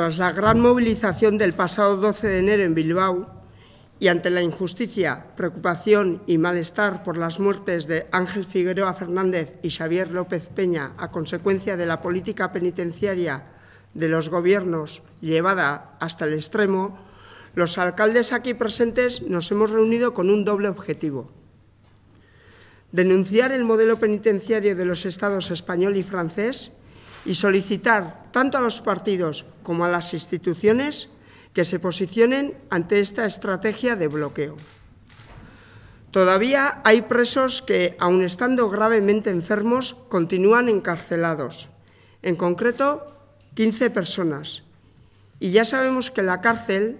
Tras la gran movilización del pasado 12 de enero en Bilbao y ante la injusticia, preocupación y malestar por las muertes de Ángel Figueroa Fernández y Xavier López Peña a consecuencia de la política penitenciaria de los gobiernos llevada hasta el extremo, los alcaldes aquí presentes nos hemos reunido con un doble objetivo. Denunciar el modelo penitenciario de los estados español y francés y solicitar tanto a los partidos como a las instituciones que se posicionen ante esta estrategia de bloqueo. Todavía hay presos que, aun estando gravemente enfermos, continúan encarcelados, en concreto 15 personas. Y ya sabemos que la cárcel,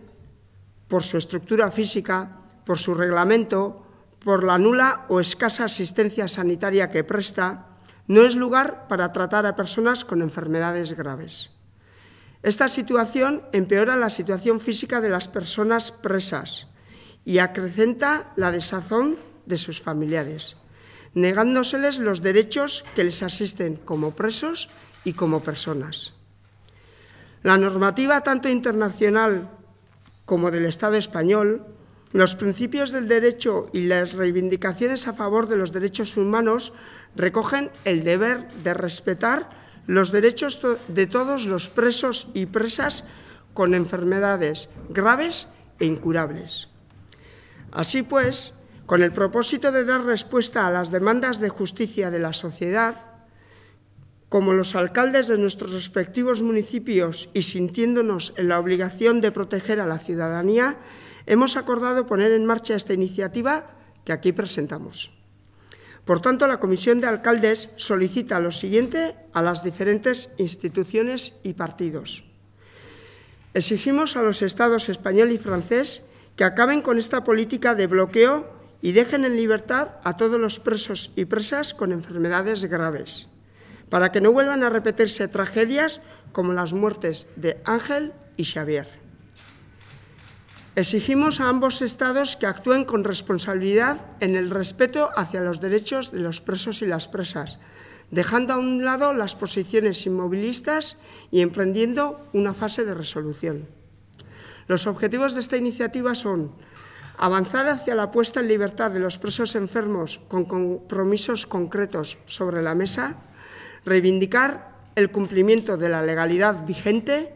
por su estructura física, por su reglamento, por la nula o escasa asistencia sanitaria que presta, no es lugar para tratar a personas con enfermedades graves. Esta situación empeora la situación física de las personas presas y acrecenta la desazón de sus familiares, negándoseles los derechos que les asisten como presos y como personas. La normativa tanto internacional como del Estado español los principios del derecho y las reivindicaciones a favor de los derechos humanos recogen el deber de respetar los derechos de todos los presos y presas con enfermedades graves e incurables. Así pues, con el propósito de dar respuesta a las demandas de justicia de la sociedad, como los alcaldes de nuestros respectivos municipios y sintiéndonos en la obligación de proteger a la ciudadanía, hemos acordado poner en marcha esta iniciativa que aquí presentamos. Por tanto, la Comisión de Alcaldes solicita lo siguiente a las diferentes instituciones y partidos. Exigimos a los Estados español y francés que acaben con esta política de bloqueo y dejen en libertad a todos los presos y presas con enfermedades graves, para que no vuelvan a repetirse tragedias como las muertes de Ángel y Xavier. Exigimos a ambos Estados que actúen con responsabilidad en el respeto hacia los derechos de los presos y las presas, dejando a un lado las posiciones inmovilistas y emprendiendo una fase de resolución. Los objetivos de esta iniciativa son avanzar hacia la puesta en libertad de los presos enfermos con compromisos concretos sobre la mesa, reivindicar el cumplimiento de la legalidad vigente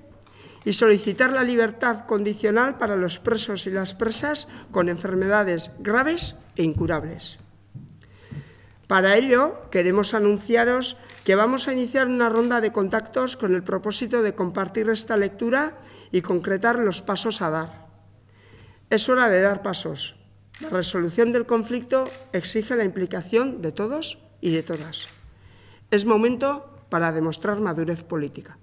y solicitar la libertad condicional para los presos y las presas con enfermedades graves e incurables. Para ello, queremos anunciaros que vamos a iniciar una ronda de contactos con el propósito de compartir esta lectura y concretar los pasos a dar. Es hora de dar pasos. La resolución del conflicto exige la implicación de todos y de todas. Es momento para demostrar madurez política.